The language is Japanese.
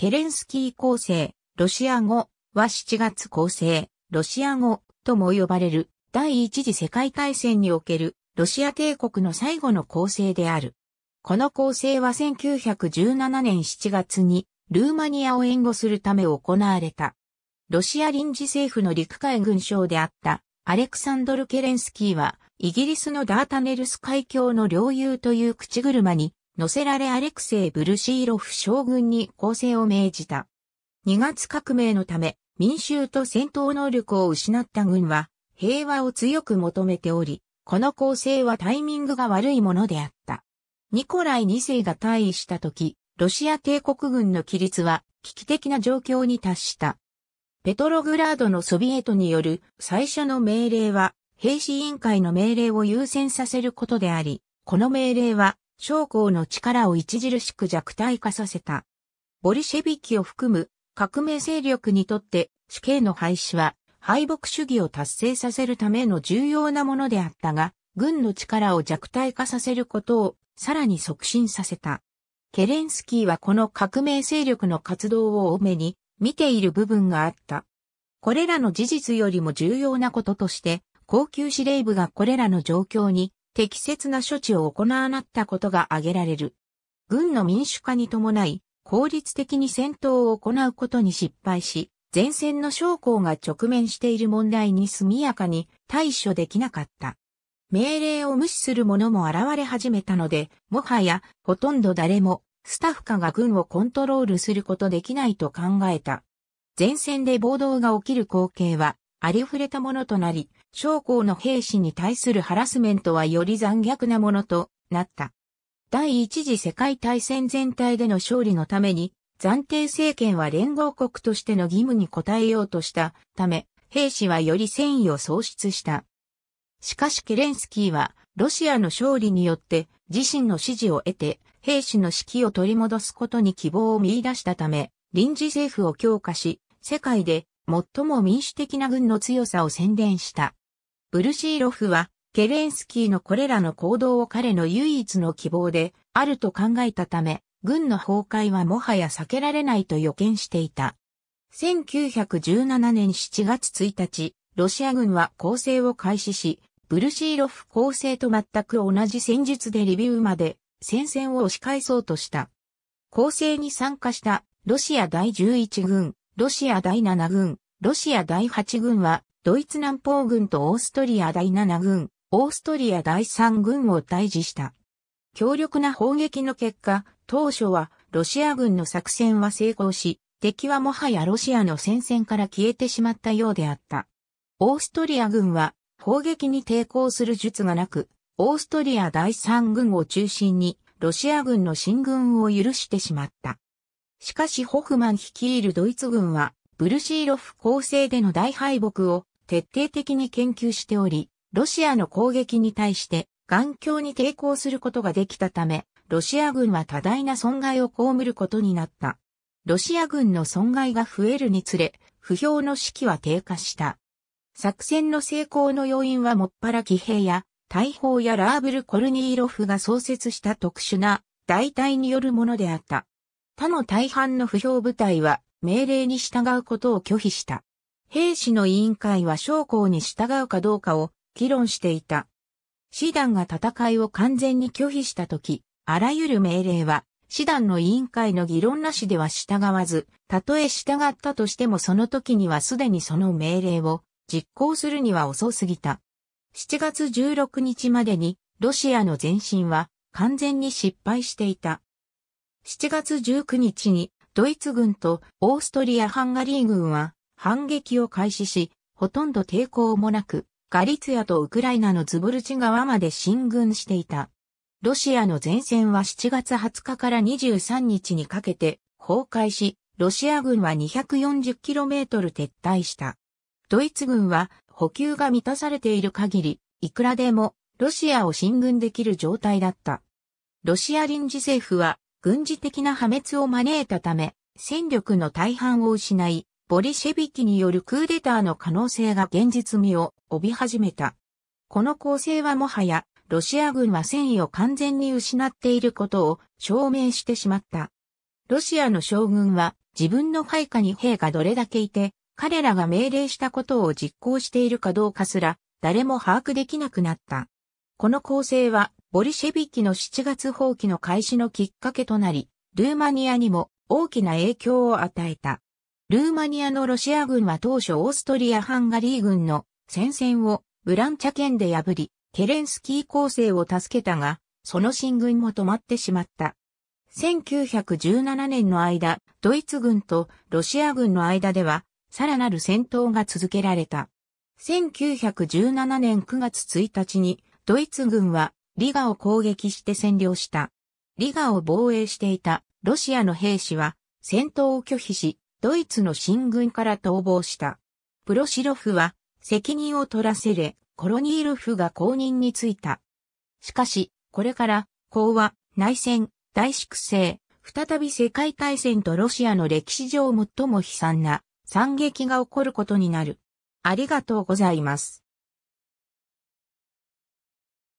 ケレンスキー構成、ロシア語は7月構成、ロシア語とも呼ばれる第一次世界大戦におけるロシア帝国の最後の構成である。この構成は1917年7月にルーマニアを援護するため行われた。ロシア臨時政府の陸海軍省であったアレクサンドル・ケレンスキーはイギリスのダータネルス海峡の領有という口車に乗せられアレクセイ・ブルシーロフ将軍に攻勢を命じた。2月革命のため、民衆と戦闘能力を失った軍は、平和を強く求めており、この攻勢はタイミングが悪いものであった。ニコライ2世が退位した時、ロシア帝国軍の規律は危機的な状況に達した。ペトログラードのソビエトによる最初の命令は、兵士委員会の命令を優先させることであり、この命令は将校の力を著しく弱体化させた。ボリシェビキを含む革命勢力にとって死刑の廃止は敗北主義を達成させるための重要なものであったが、軍の力を弱体化させることをさらに促進させた。ケレンスキーはこの革命勢力の活動を多めに見ている部分があった。これらの事実よりも重要なこととして、高級司令部がこれらの状況に適切な処置を行わなったことが挙げられる。軍の民主化に伴い、効率的に戦闘を行うことに失敗し、前線の将校が直面している問題に速やかに対処できなかった。命令を無視する者も現れ始めたので、もはやほとんど誰もスタッフ下が軍をコントロールすることできないと考えた。前線で暴動が起きる光景はありふれたものとなり、将校の兵士に対するハラスメントはより残虐なものとなった。第一次世界大戦全体での勝利のために、暫定政権は連合国としての義務に応えようとしたため、兵士はより戦意を喪失した。しかしケレンスキーは、ロシアの勝利によって自身の支持を得て、兵士の士気を取り戻すことに希望を見出したため、臨時政府を強化し、世界で最も民主的な軍の強さを宣伝した。ブルシーロフは、ケレンスキーのこれらの行動を彼の唯一の希望で、あると考えたため、軍の崩壊はもはや避けられないと予見していた。1917年7月1日、ロシア軍は攻勢を開始し、ブルシーロフ攻勢と全く同じ戦術でリビウまで戦線を押し返そうとした。攻勢に参加したロシア第11軍、ロシア第7軍、ロシア第8軍はドイツ南方軍とオーストリア第7軍、オーストリア第3軍を退治した。強力な砲撃の結果、当初はロシア軍の作戦は成功し、敵はもはやロシアの戦線から消えてしまったようであった。オーストリア軍は砲撃に抵抗する術がなく、オーストリア第3軍を中心にロシア軍の進軍を許してしまった。しかしホフマン率いるドイツ軍はブルシーロフ構成での大敗北を徹底的に研究しており、ロシアの攻撃に対して頑強に抵抗することができたため、ロシア軍は多大な損害を被ることになった。ロシア軍の損害が増えるにつれ、不評の士気は低下した。作戦の成功の要因はもっぱら騎兵や、大砲やラーブル・コルニーロフが創設した特殊な大隊によるものであった。他の大半の不評部隊は命令に従うことを拒否した。兵士の委員会は将校に従うかどうかを議論していた。師団が戦いを完全に拒否したとき、あらゆる命令は、師団の委員会の議論なしでは従わず、たとえ従ったとしてもその時にはすでにその命令を実行するには遅すぎた。7月16日までに、ロシアの前進は完全に失敗していた。7月19日に、ドイツ軍とオーストリア・ハンガリー軍は反撃を開始し、ほとんど抵抗もなく、ガリツヤとウクライナのズボルチ側まで進軍していた。ロシアの前線は7月20日から23日にかけて崩壊し、ロシア軍は 240km 撤退した。ドイツ軍は補給が満たされている限り、いくらでもロシアを進軍できる状態だった。ロシア臨時政府は軍事的な破滅を招いたため、戦力の大半を失い、ボリシェビキによるクーデターの可能性が現実味を帯び始めた。この構成はもはや、ロシア軍は戦意を完全に失っていることを証明してしまった。ロシアの将軍は自分の配下に兵がどれだけいて、彼らが命令したことを実行しているかどうかすら、誰も把握できなくなった。この構成は、ボリシェビキの7月放棄の開始のきっかけとなり、ルーマニアにも大きな影響を与えた。ルーマニアのロシア軍は当初オーストリア・ハンガリー軍の戦線をブランチャ県で破り、ケレンスキー構成を助けたが、その進軍も止まってしまった。1917年の間、ドイツ軍とロシア軍の間では、さらなる戦闘が続けられた。1917年9月1日に、ドイツ軍はリガを攻撃して占領した。リガを防衛していたロシアの兵士は戦闘を拒否し、ドイツの進軍から逃亡した。プロシロフは責任を取らせれ、コロニールフが公認についた。しかし、これから、講和、内戦、大粛清、再び世界大戦とロシアの歴史上最も悲惨な惨劇が起こることになる。ありがとうございます。